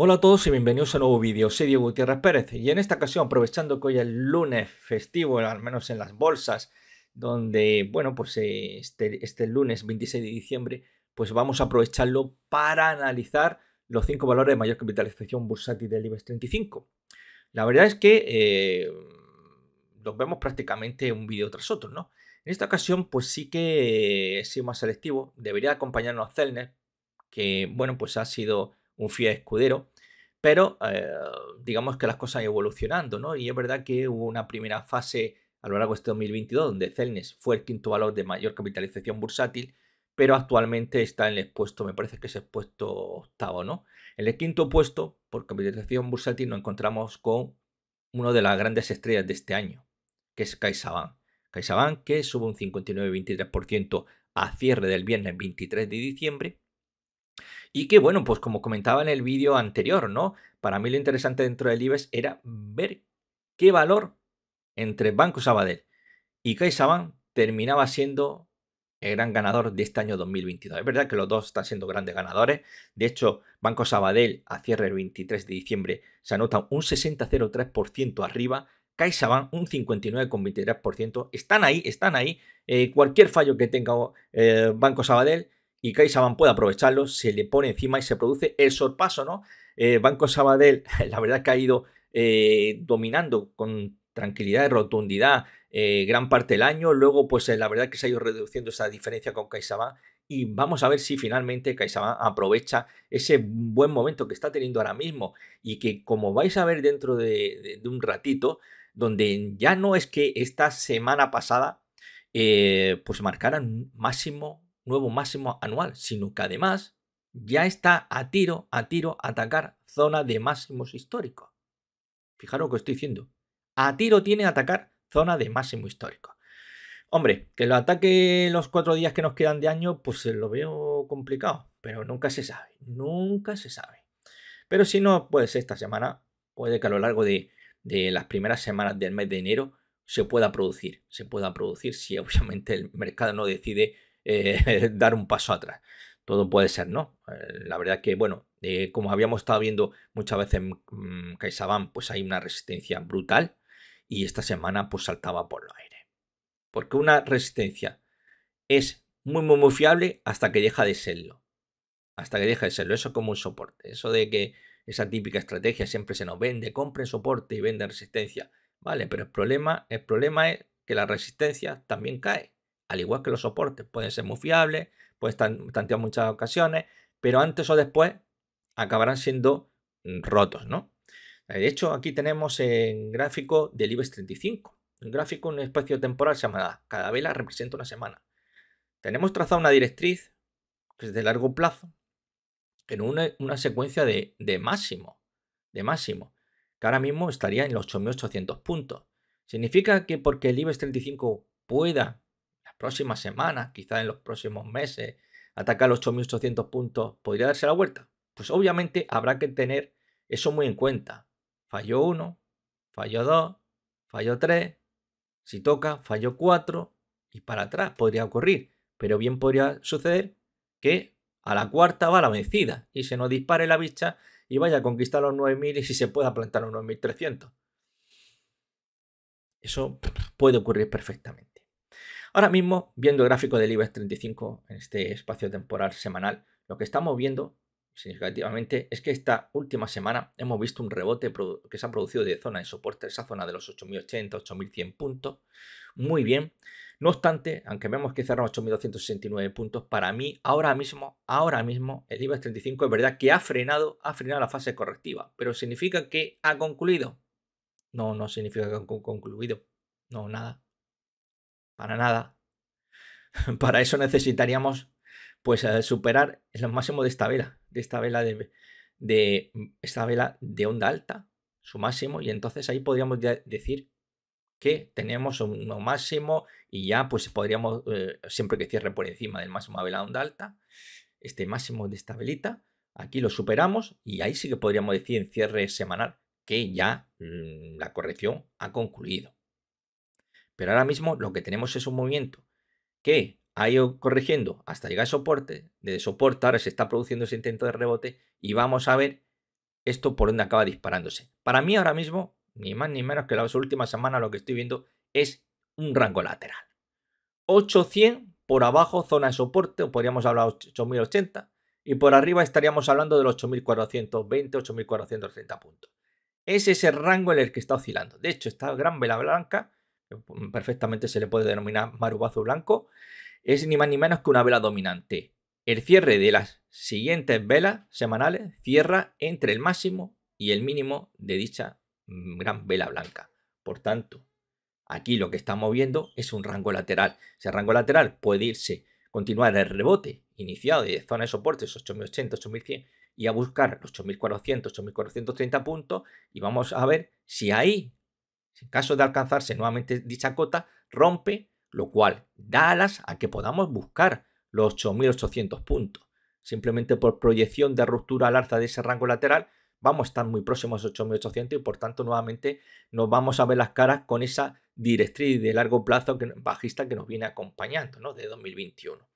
Hola a todos y bienvenidos a un nuevo vídeo, soy Diego Gutiérrez Pérez y en esta ocasión aprovechando que hoy es lunes festivo, al menos en las bolsas, donde, bueno, pues eh, este, este, lunes 26 de diciembre, pues vamos a aprovecharlo para analizar los cinco valores de mayor capitalización bursátil del IBEX 35. La verdad es que eh, los vemos prácticamente un vídeo tras otro, ¿no? En esta ocasión, pues sí que he sido más selectivo, debería acompañarnos a Celner, que, bueno, pues ha sido un fiel escudero, pero eh, digamos que las cosas han evolucionando, ¿no? Y es verdad que hubo una primera fase a lo largo de este 2022 donde Celnes fue el quinto valor de mayor capitalización bursátil, pero actualmente está en el puesto, me parece que es el puesto octavo, ¿no? En el quinto puesto por capitalización bursátil nos encontramos con una de las grandes estrellas de este año, que es CaixaBank. CaixaBank que sube un 59,23% a cierre del viernes 23 de diciembre y que bueno, pues como comentaba en el vídeo anterior, ¿no? Para mí lo interesante dentro del IBEX era ver qué valor entre Banco Sabadell y CaixaBank terminaba siendo el gran ganador de este año 2022. Es verdad que los dos están siendo grandes ganadores. De hecho, Banco Sabadell a cierre el 23 de diciembre se anota un 60,03% arriba, CaixaBank un 59,23%. Están ahí, están ahí. Eh, cualquier fallo que tenga eh, Banco Sabadell y CaixaBank puede aprovecharlo, se le pone encima y se produce el sorpaso, ¿no? Eh, Banco Sabadell, la verdad que ha ido eh, dominando con tranquilidad y rotundidad eh, gran parte del año, luego pues la verdad que se ha ido reduciendo esa diferencia con CaixaBank y vamos a ver si finalmente CaixaBank aprovecha ese buen momento que está teniendo ahora mismo y que como vais a ver dentro de, un ratito, donde ya no es que esta semana pasada pues marcaran máximo nuevo máximo anual, sino que además ya está a tiro, a tiro, atacar zona de máximos históricos. Fijaros lo que estoy diciendo. A tiro tiene atacar zona de máximo histórico. Hombre, que lo ataque los cuatro días que nos quedan de año, pues eh, lo veo complicado, pero nunca se sabe, nunca se sabe. Pero si no, ser pues, esta semana, puede que a lo largo de las primeras semanas del mes de enero se pueda producir, se pueda producir si obviamente el mercado no decide eh, dar un paso atrás. Todo puede ser, ¿no? Eh, la verdad que, bueno, eh, como habíamos estado viendo muchas veces en mm, pues hay una resistencia brutal y esta semana pues saltaba por el aire. Porque una resistencia es muy, muy, muy fiable hasta que deja de serlo. Hasta que deja de serlo. Eso como un soporte. Eso de que esa típica estrategia siempre se nos vende, compren soporte y vende resistencia. Vale, pero el problema, el problema es que la resistencia también cae al igual que los soportes, pueden ser muy fiables, pueden estar muchas ocasiones, pero antes o después acabarán siendo mm, rotos, ¿no? De hecho, aquí tenemos el gráfico del IBEX 35. Un gráfico, un espacio temporal se Cada vela representa una semana. Tenemos trazado una directriz, que es de largo plazo, en una, secuencia de, de, máximo, de máximo, que ahora mismo estaría en los 8.800 puntos. Significa que porque el IBEX 35 pueda próximas semanas, quizás en los próximos meses, atacar los 8.800 puntos, ¿podría darse la vuelta? Pues obviamente habrá que tener eso muy en cuenta. Falló 1, falló 2, falló 3, si toca, falló 4 y para atrás podría ocurrir. Pero bien podría suceder que a la cuarta va la vencida y se nos dispare la bicha y vaya a conquistar los 9.000 y si se pueda plantar los 9.300. Eso puede ocurrir perfectamente. Ahora mismo, viendo el gráfico del IBEX 35 en este espacio temporal semanal, lo que estamos viendo significativamente es que esta última semana hemos visto un rebote que se ha producido de zona de soporte, esa zona de los 8.080, 8.100 puntos, muy bien. No obstante, aunque vemos que cerramos 8.269 puntos, para mí ahora mismo, ahora mismo el IBEX 35 es verdad que ha frenado, ha frenado la fase correctiva, pero significa que ha concluido. No, no significa que ha concluido. No, nada. Para nada. Para eso necesitaríamos pues eh, superar el máximo de esta vela, de esta vela de, de esta vela de onda alta, su máximo, y entonces ahí podríamos decir que tenemos un máximo y ya pues podríamos, eh, siempre que cierre por encima del máximo de vela onda alta, este máximo de esta velita, aquí lo superamos y ahí sí que podríamos decir en cierre semanal que ya mm, la corrección ha concluido. Pero ahora mismo lo que tenemos es un movimiento que ha ido corrigiendo hasta llegar a soporte. De soporte ahora se está produciendo ese intento de rebote y vamos a ver esto por dónde acaba disparándose. Para mí ahora mismo, ni más ni menos que las últimas semanas lo que estoy viendo es un rango lateral. 800 por abajo zona de soporte, podríamos hablar de 8080 y por arriba estaríamos hablando del los 8420, 8430 puntos. Es ese rango en el que está oscilando. De hecho, esta gran vela blanca Mm, perfectamente se le puede denominar marubazo blanco, es ni más ni menos que una vela dominante. El cierre de las siguientes velas semanales cierra entre el máximo y el mínimo de dicha mm, gran vela blanca. Por tanto, aquí lo que estamos viendo es un rango lateral. Ese rango lateral puede irse, continuar el rebote iniciado de zona de esos 8.800, 8100 y a buscar los 8400, 8430 puntos y vamos a ver si ahí en caso de alcanzarse nuevamente dicha cota, rompe, lo cual da alas a que podamos buscar los 8.800 puntos. Simplemente por proyección de ruptura al alza de ese rango lateral, vamos a estar muy próximos a 8.800 y por tanto nuevamente nos vamos a ver las caras con esa directriz de largo plazo bajista que nos viene acompañando de 2021.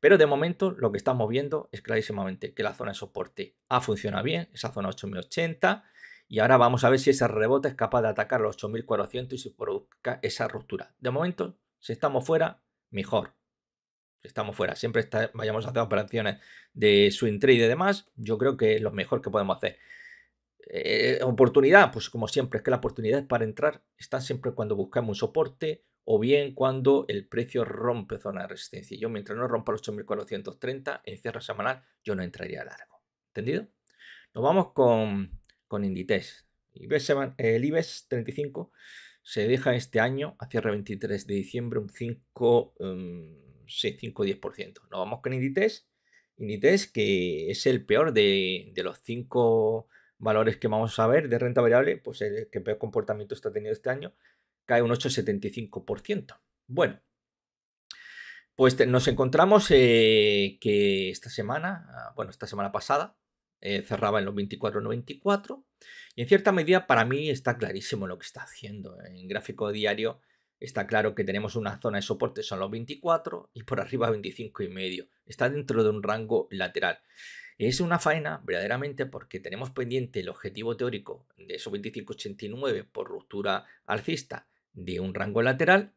Pero de momento lo que estamos viendo es clarísimamente que la zona de soporte ha funcionado bien, esa zona 8080, y ahora vamos a ver si ese rebote es capaz de atacar los 8400 y se produzca esa ruptura. De momento, si estamos fuera, mejor. Si estamos fuera, siempre está, vayamos a hacer operaciones de swing trade y demás, yo creo que es lo mejor que podemos hacer. Eh, oportunidad, pues como siempre, es que la oportunidad para entrar está siempre cuando buscamos un soporte o bien cuando el precio rompe zona de resistencia. Yo mientras no rompa los 8.430 en cierre semanal, yo no entraría largo. ¿Entendido? Nos vamos con con Inditex. Pues el IBEX 35 se deja este año, a cierre 23 de diciembre, un 5, 10%. Mm, nos vamos con Inditex. Inditex, que es el peor de, los cinco valores que vamos a ver de renta variable, pues el que peor comportamiento está tenido este año, cae un 8,75%. Bueno, pues nos encontramos eh, que esta semana, ah, bueno, esta semana pasada, eh, cerraba en los 24,94. Y en cierta medida para mí está clarísimo lo que está haciendo. En gráfico diario está claro que tenemos una zona de soporte, son los 24 y por arriba 25 y medio. Está dentro de un rango lateral. Es una faena verdaderamente porque tenemos pendiente el objetivo teórico de esos 25,89 por ruptura alcista de un rango lateral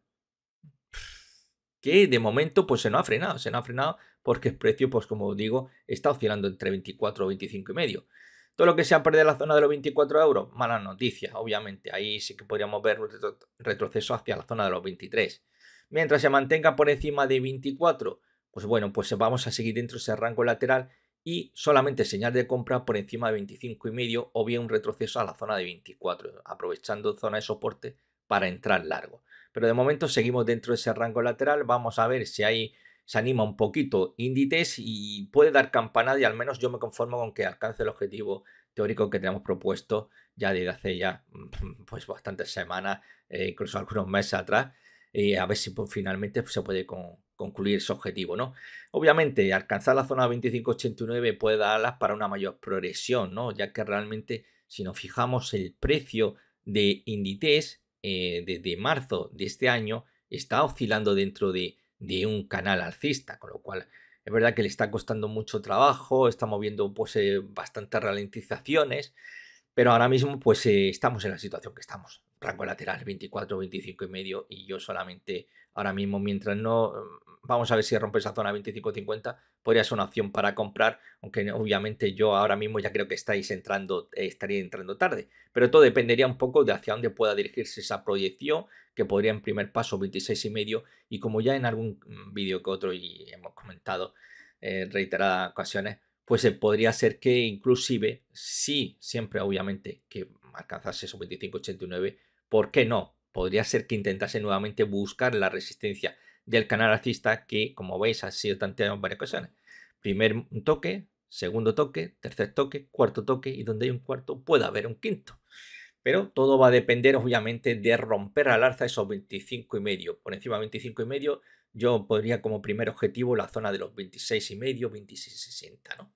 que de momento pues se no ha frenado, se nos ha frenado porque el precio, pues como digo, está oscilando entre 24 o 25 y medio. Todo lo que sea perder la zona de los 24 euros, mala noticia, obviamente. Ahí sí que podríamos ver un retroceso hacia la zona de los 23. Mientras se mantenga por encima de 24, pues bueno, pues vamos a seguir dentro de ese rango lateral y solamente señal de compra por encima de 25 y medio o bien un retroceso a la zona de 24, aprovechando zona de soporte para entrar largo. Pero de momento seguimos dentro de ese rango lateral, vamos a ver si hay se anima un poquito Inditex y puede dar campanada y al menos yo me conformo con que alcance el objetivo teórico que tenemos propuesto ya desde hace ya mm, pues bastantes semanas, eh, incluso algunos meses atrás, a ver si pues, finalmente se puede concluir ese objetivo, ¿no? Obviamente, alcanzar la zona 2589 puede alas para una mayor progresión, ¿no? Ya que realmente, si nos fijamos el precio de Inditex eh, desde marzo de este año, está oscilando dentro de de un canal alcista, con lo cual es verdad que le está costando mucho trabajo, está moviendo pues, eh, bastantes ralentizaciones, pero ahora mismo, pues eh, estamos en la situación que estamos. Rango lateral 24, 25 y medio. Y yo solamente ahora mismo, mientras no. Mm, vamos a ver si rompe esa zona 25-50. Podría ser una opción para comprar. Aunque obviamente yo ahora mismo ya creo que estáis entrando. Eh, estaría entrando tarde. Pero todo dependería un poco de hacia dónde pueda dirigirse esa proyección. Que podría en primer paso 26 y medio. Y como ya en algún mm, vídeo que otro y hemos comentado eh, en reiteradas ocasiones pues eh, podría ser que inclusive, sí, siempre obviamente que alcanzase esos 25.89, ¿por qué no? Podría ser que intentase nuevamente buscar la resistencia del canal alcista que, como veis, ha sido tanteado en varias ocasiones. Primer toque, segundo toque, tercer toque, cuarto toque y donde hay un cuarto puede haber un quinto. Pero todo va a depender obviamente de romper al alza esos 25 y medio. Por encima de 25 y medio yo podría como primer objetivo la zona de los 26,5, 26,60, ¿no?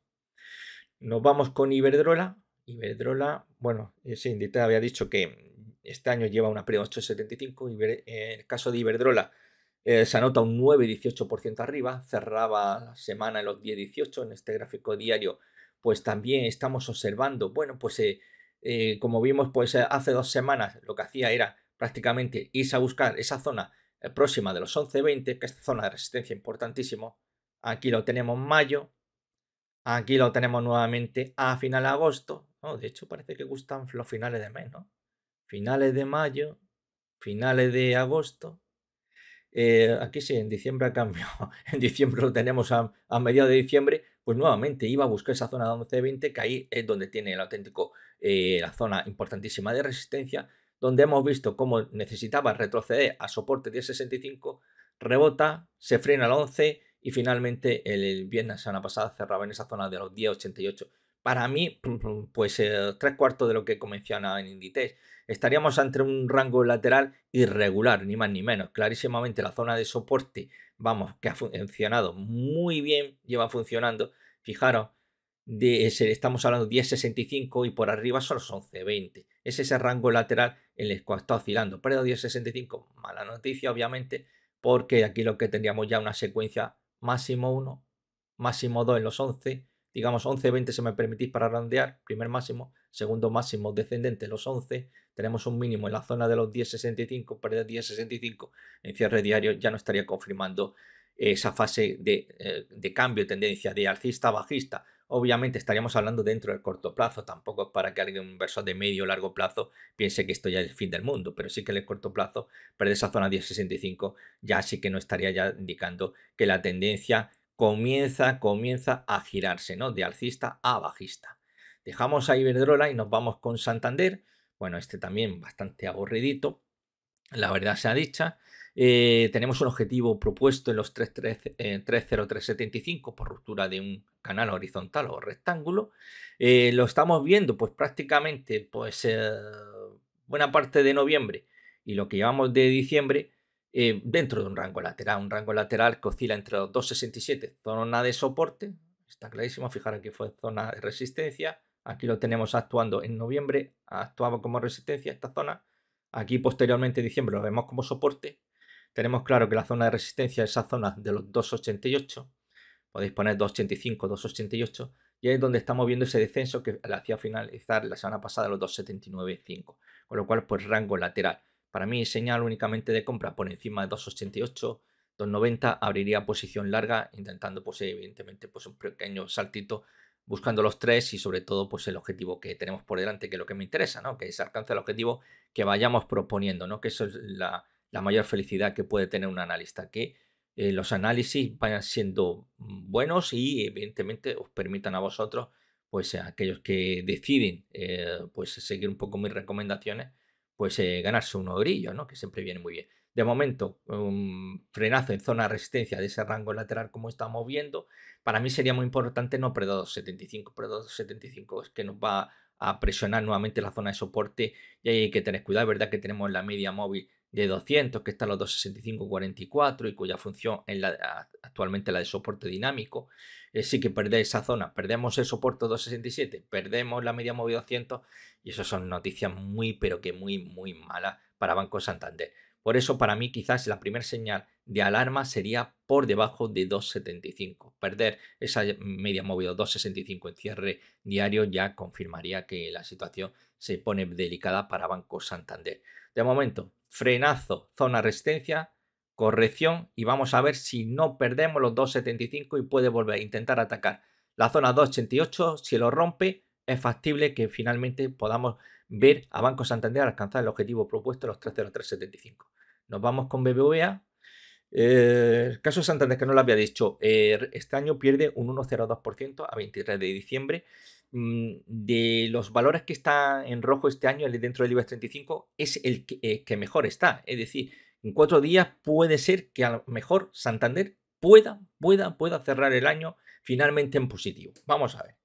Nos vamos con Iberdrola. Iberdrola, bueno, ese te había dicho que este año lleva una pre 8,75. En el caso de Iberdrola, eh, se anota un 9,18% arriba. Cerraba la semana en los 10,18 en este gráfico diario. Pues también estamos observando, bueno, pues eh, eh, como vimos, pues hace dos semanas lo que hacía era prácticamente irse a buscar esa zona eh, próxima de los 11.20, que esta zona de resistencia importantísimo. Aquí lo tenemos en mayo, aquí lo tenemos nuevamente a final de agosto. de hecho, parece que gustan los finales de mes, Finales de mayo, finales de agosto. Eh, aquí sí, en diciembre a cambio, en diciembre lo tenemos a, mediados de diciembre. Pues nuevamente iba a buscar esa zona de 11.20, que ahí es donde tiene el auténtico, eh, la zona importantísima de resistencia donde hemos visto cómo necesitaba retroceder a soporte 10.65, rebota, se frena al 11 y finalmente el, viernes, semana pasada, cerraba en esa zona de los 10.88. Para mí, pues eh, tres cuartos de lo que menciona en Inditex. Estaríamos ante un rango lateral irregular, ni más ni menos. Clarísimamente la zona de soporte, vamos, que ha funcionado muy bien, lleva funcionando. Fijaros, de, estamos hablando de 10.65 y por arriba son los 11.20 es ese rango lateral en el cual está oscilando. pérdida 10.65, mala noticia obviamente, porque aquí lo que tendríamos ya una secuencia máximo 1, máximo 2 en los 11, digamos 11.20 si me permitís para randear, primer máximo, segundo máximo descendente en los 11, tenemos un mínimo en la zona de los 10.65, pérdida 10.65 en cierre diario ya no estaría confirmando esa fase de, eh, de cambio de tendencia de alcista bajista Obviamente estaríamos hablando dentro del corto plazo, tampoco para que alguien, un inversor de medio o largo plazo, piense que esto ya es el fin del mundo, pero sí que en el corto plazo, perder esa zona 10.65 ya sí que no estaría ya indicando que la tendencia comienza, comienza a girarse, ¿no? De alcista a bajista. Dejamos a Iberdrola y nos vamos con Santander. Bueno, este también bastante aburridito, la verdad sea dicha. Eh, tenemos un objetivo propuesto en los 30375 eh, por ruptura de un canal horizontal o rectángulo. Eh, lo estamos viendo pues prácticamente pues buena parte de noviembre y lo que llevamos de diciembre dentro de un rango lateral, un rango lateral que oscila entre los 267, zona de soporte, está clarísimo, fijaros que fue zona de resistencia, aquí lo tenemos actuando en noviembre, actuaba como resistencia esta zona, aquí posteriormente en diciembre lo vemos como soporte tenemos claro que la zona de resistencia es esa zona de los 2,88. Podéis poner 2,85, 2,88. Y ahí es donde estamos viendo ese descenso que le hacía finalizar la semana pasada los 2,79,5. Con lo cual, pues rango lateral. Para mí, señal únicamente de compra por encima de 2,88. 2,90 abriría posición larga, intentando, pues, evidentemente, pues un pequeño saltito, buscando los tres y sobre todo, pues el objetivo que tenemos por delante, que es lo que me interesa, ¿no? Que se alcance el objetivo que vayamos proponiendo, ¿no? Que eso es la, la mayor felicidad que puede tener un analista, que eh, los análisis vayan siendo mm, buenos y evidentemente os permitan a vosotros, pues aquellos que deciden eh, pues seguir un poco mis recomendaciones, pues eh, ganarse un orillo, ¿no? que siempre viene muy bien. De momento, un frenazo en zona de resistencia de ese rango lateral como estamos viendo, para mí sería muy importante no pre 275, pre 275 es que nos va a presionar nuevamente la zona de soporte y ahí hay que tener cuidado, es verdad que tenemos la media móvil de 200 que está los 265-44 y cuya función es la, actualmente la de soporte dinámico, eh, sí que perder esa zona, perdemos el soporte 267, perdemos la media móvil 200 y eso son noticias muy pero que muy muy malas para Banco Santander. Por eso para mí quizás la primera señal de alarma sería por debajo de 275. Perder esa media móvil 265 en cierre diario ya confirmaría que la situación se pone delicada para Banco Santander. De momento, frenazo, zona resistencia, corrección y vamos a ver si no perdemos los 2.75 y puede volver a intentar atacar la zona 2.88. Si lo rompe, es factible que finalmente podamos ver a Banco Santander alcanzar el objetivo propuesto, los 3.0375. Nos vamos con BBVA. Eh, el caso Santander, que no lo había dicho, eh, este año pierde un 1,02% a 23 de diciembre. Mm, de los valores que están en rojo este año dentro del IBEX 35 es el eh, que, mejor está. Es decir, en cuatro días puede ser que a lo mejor Santander pueda, pueda, pueda cerrar el año finalmente en positivo. Vamos a ver.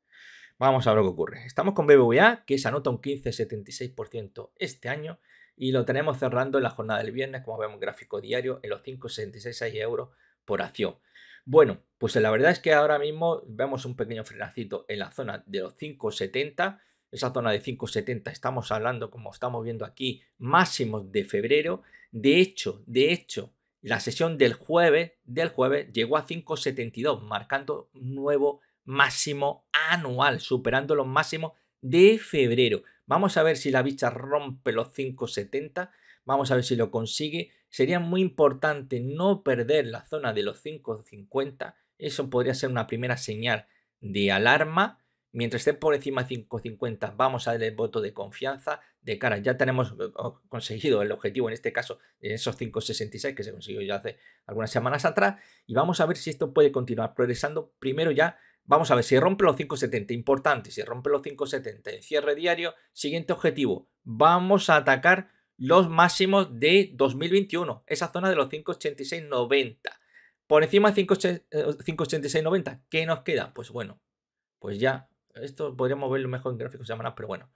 Vamos a ver lo que ocurre. Estamos con BBVA, que se anota un 15,76% este año y lo tenemos cerrando en la jornada del viernes, como vemos en gráfico diario, en los 5,66 euros por acción. Bueno, pues la verdad es que ahora mismo vemos un pequeño frenacito en la zona de los 570. Esa zona de 570 estamos hablando, como estamos viendo aquí, máximos de febrero. De hecho, de hecho, la sesión del jueves, del jueves llegó a 572, marcando nuevo máximo anual, superando los máximos de febrero. Vamos a ver si la bicha rompe los 570. Vamos a ver si lo consigue. Sería muy importante no perder la zona de los 5.50. Eso podría ser una primera señal de alarma. Mientras esté por encima de 5.50, vamos a darle el voto de confianza. De cara, ya tenemos eh, conseguido el objetivo, en este caso, en esos 5.66 que se consiguió ya hace algunas semanas atrás. Y vamos a ver si esto puede continuar progresando. Primero ya, vamos a ver si rompe los 5.70, importante, si rompe los 5.70 en cierre diario, siguiente objetivo, vamos a atacar los máximos de 2021, esa zona de los 586.90. Por encima de 586.90, eh, ¿qué nos queda? Pues bueno, pues ya, esto podríamos verlo mejor en gráficos semanales, pero bueno.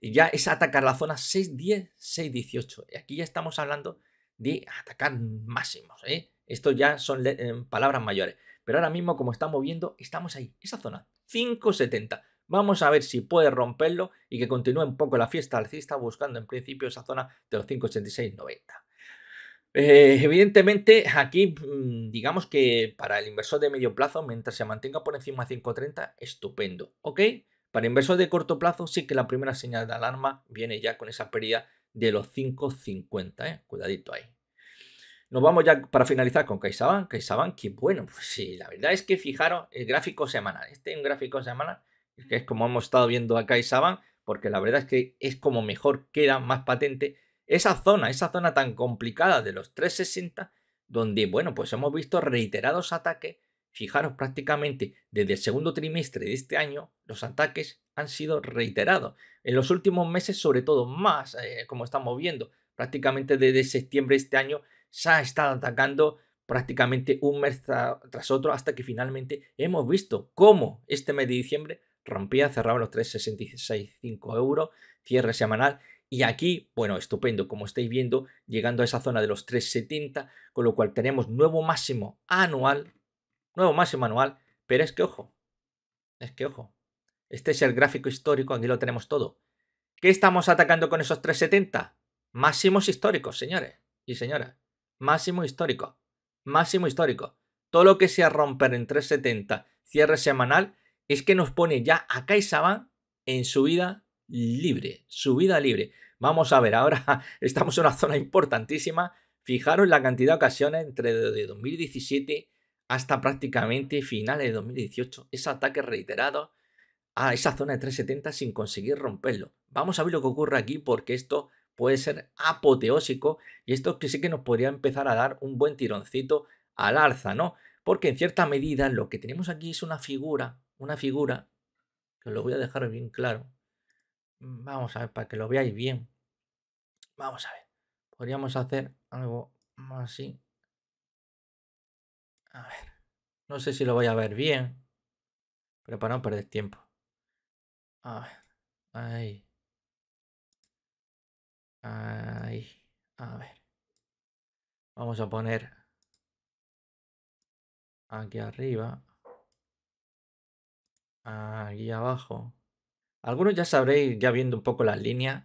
Y ya es atacar la zona 610, 618. Y aquí ya estamos hablando de atacar máximos. ¿eh? Esto ya son eh, palabras mayores. Pero ahora mismo, como estamos viendo, estamos ahí, esa zona, 570. Vamos a ver si puede romperlo y que continúe un poco la fiesta alcista buscando en principio esa zona de los 5,86,90. Eh, evidentemente, aquí mm, digamos que para el inversor de medio plazo, mientras se mantenga por encima de 5.30, estupendo, ¿ok? Para inversor de corto plazo, sí que la primera señal de alarma viene ya con esa pérdida de los 5.50, ¿eh? Cuidadito ahí. Nos vamos ya para finalizar con CaixaBank. CaixaBank, que bueno, pues sí, la verdad es que fijaron el gráfico semanal. Este es un gráfico semanal que es como hemos estado viendo acá y Saban, porque la verdad es que es como mejor queda, más patente, esa zona, esa zona tan complicada de los 360, donde, bueno, pues hemos visto reiterados ataques, fijaros prácticamente desde el segundo trimestre de este año, los ataques han sido reiterados. En los últimos meses, sobre todo más, eh, como estamos viendo, prácticamente desde septiembre de este año, se ha estado atacando prácticamente un mes tras otro hasta que finalmente hemos visto cómo este mes de diciembre rompía, cerraba los 3,66,5 euros, cierre semanal. Y aquí, bueno, estupendo, como estáis viendo, llegando a esa zona de los 3,70, con lo cual tenemos nuevo máximo anual, nuevo máximo anual, pero es que ojo, es que ojo, este es el gráfico histórico, aquí lo tenemos todo. ¿Qué estamos atacando con esos 3,70? Máximos históricos, señores y señoras, máximo histórico, máximo histórico. Todo lo que sea romper en 3,70 cierre semanal es que nos pone ya a CaixaBank en su vida libre, su vida libre. Vamos a ver, ahora estamos en una zona importantísima. Fijaros la cantidad de ocasiones entre de 2017 hasta prácticamente finales de 2018. ese ataque reiterado a esa zona de 370 sin conseguir romperlo. Vamos a ver lo que ocurre aquí porque esto puede ser apoteósico y esto que sí que nos podría empezar a dar un buen tironcito al alza, ¿no? Porque en cierta medida lo que tenemos aquí es una figura una figura, que lo voy a dejar bien claro. Mm, vamos a ver, para que lo veáis bien. Vamos a ver. Podríamos hacer algo así. A ver. No sé si lo voy a ver bien. Pero para no perder tiempo. A ver. Ahí. Ahí. A ver. Vamos a poner aquí arriba. Aquí ah, abajo. Algunos ya sabréis, ya viendo un poco las líneas,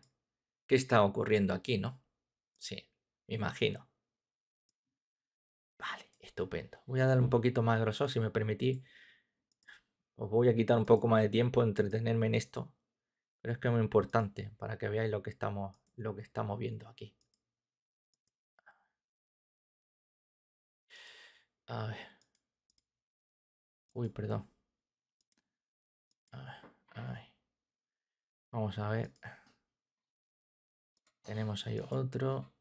qué está ocurriendo aquí, ¿no? Sí, me imagino. Vale, estupendo. Voy a dar un poquito más grosor, si me permitís. Os voy a quitar un poco más de tiempo, entretenerme en esto. Pero es que es muy importante para que veáis lo que estamos, lo que estamos viendo aquí. A Uy, perdón. Vamos a ver. Tenemos ahí otro.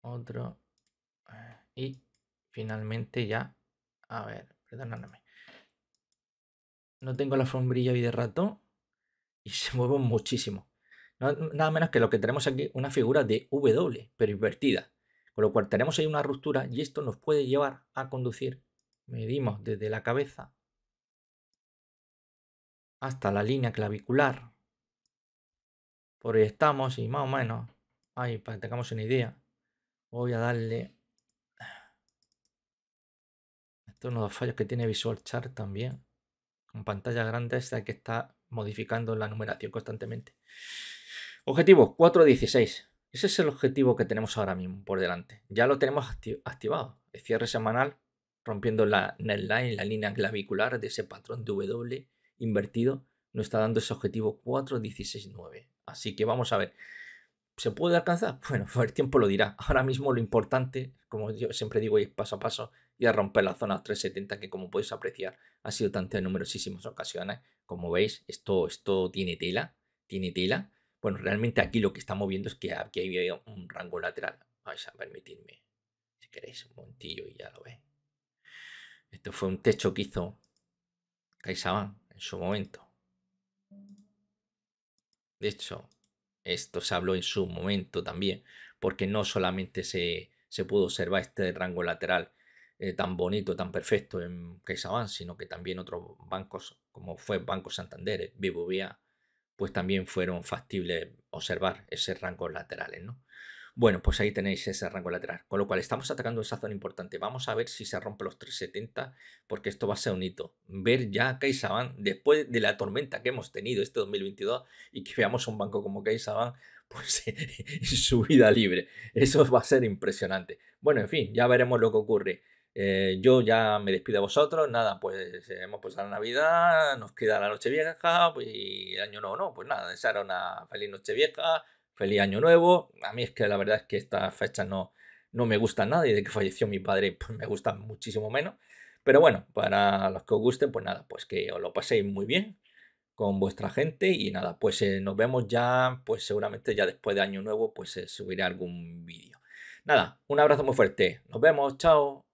Otro. Y finalmente ya. A ver, perdóname. No tengo la sombrilla y de rato. Y se mueve muchísimo. nada menos que lo que tenemos aquí, una figura de W, pero invertida. Con lo cual tenemos ahí una ruptura y esto nos puede llevar a conducir. Medimos desde la cabeza hasta la línea clavicular. por ahí estamos y más o menos, ahí para que tengamos una idea, voy a darle... Esto es uno de los fallos que tiene Visual Chart también. Con pantalla grande esta que está modificando la numeración constantemente. objetivo 416. Ese es el objetivo que tenemos ahora mismo por delante. Ya lo tenemos activado. El cierre semanal rompiendo la netline, la línea clavicular de ese patrón de W invertido nos está dando ese objetivo 4.16.9. Así que vamos a ver. ¿Se puede alcanzar? Bueno, el tiempo lo dirá. Ahora mismo lo importante, como yo siempre digo, es paso a paso y a romper la zona 370 que como podéis apreciar ha sido tanta en numerosísimas ocasiones. Como veis, esto, esto tiene tela, tiene tela. Bueno, realmente aquí lo que estamos viendo es que aquí hay un rango lateral. Vais a permitirme, si queréis, un montillo y ya lo veis. Esto fue un techo que hizo CaixaBank en su momento. De hecho, esto se habló en su momento también, porque no solamente se, se pudo observar este rango lateral eh, tan bonito, tan perfecto en CaixaBank, sino que también otros bancos, como fue Banco Santander, BBVA, pues también fueron factibles observar esos rangos laterales, ¿no? Bueno, pues ahí tenéis ese rango lateral. Con lo cual estamos atacando esa zona importante. Vamos a ver si se rompe los 370 porque esto va a ser un hito. Ver ya CaixaBank después de la tormenta que hemos tenido este 2022 y que veamos un banco como CaixaBank pues su vida libre. Eso va a ser impresionante. Bueno, en fin, ya veremos lo que ocurre. Eh, yo ya me despido a vosotros. Nada, pues eh, hemos pasado la Navidad, nos queda la noche vieja pues, y el año nuevo no. Pues nada, desear una feliz noche vieja, feliz año nuevo. A mí es que la verdad es que esta fecha no, no me gusta nada y de que falleció mi padre pues me gusta muchísimo menos. Pero bueno, para los que os gusten, pues nada, pues que os lo paséis muy bien con vuestra gente y nada, pues eh, nos vemos ya, pues seguramente ya después de Año Nuevo, pues eh, subiré algún vídeo. Nada, un abrazo muy fuerte, nos vemos, chao.